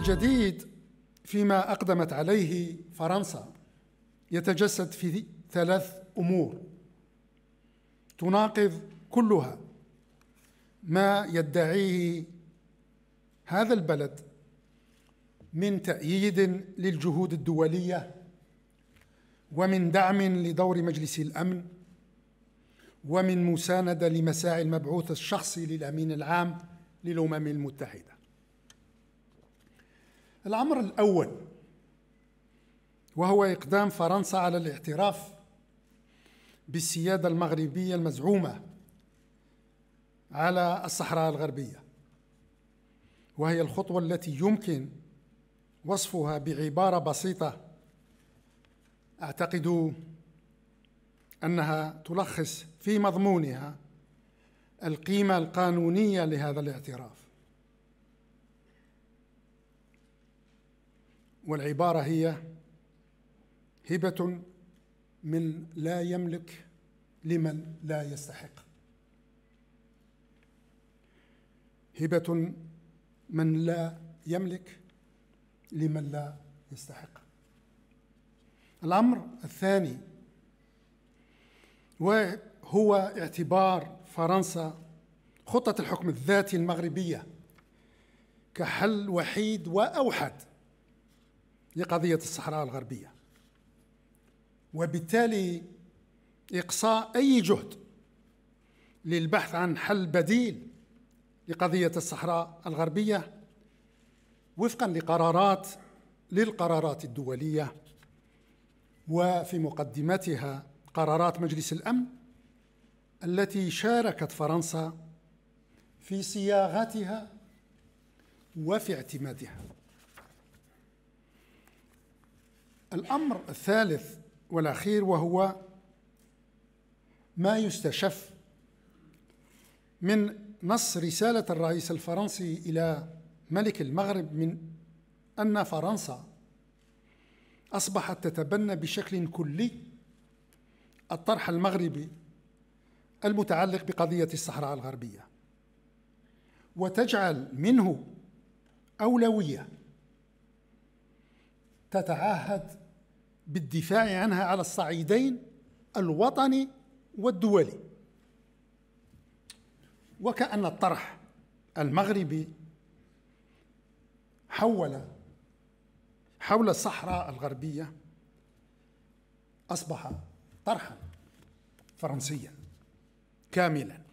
الجديد فيما أقدمت عليه فرنسا يتجسد في ثلاث أمور تناقض كلها ما يدعيه هذا البلد من تأييد للجهود الدولية ومن دعم لدور مجلس الأمن ومن مساندة لمساعي المبعوث الشخصي للأمين العام للأمم المتحدة الأمر الأول وهو إقدام فرنسا على الاعتراف بالسيادة المغربية المزعومة على الصحراء الغربية وهي الخطوة التي يمكن وصفها بعبارة بسيطة أعتقد أنها تلخص في مضمونها القيمة القانونية لهذا الاعتراف والعبارة هي هبة من لا يملك لمن لا يستحق هبة من لا يملك لمن لا يستحق الأمر الثاني وهو اعتبار فرنسا خطة الحكم الذاتي المغربية كحل وحيد وأوحد لقضية الصحراء الغربية وبالتالي إقصاء أي جهد للبحث عن حل بديل لقضية الصحراء الغربية وفقا لقرارات للقرارات الدولية وفي مقدمتها قرارات مجلس الأمن التي شاركت فرنسا في صياغتها وفي اعتمادها الأمر الثالث والأخير وهو ما يستشف من نص رسالة الرئيس الفرنسي إلى ملك المغرب من أن فرنسا أصبحت تتبنى بشكل كلي الطرح المغربي المتعلق بقضية الصحراء الغربية وتجعل منه أولوية تتعهد بالدفاع عنها على الصعيدين الوطني والدولي وكأن الطرح المغربي حول حول الصحراء الغربية أصبح طرحا فرنسيا كاملا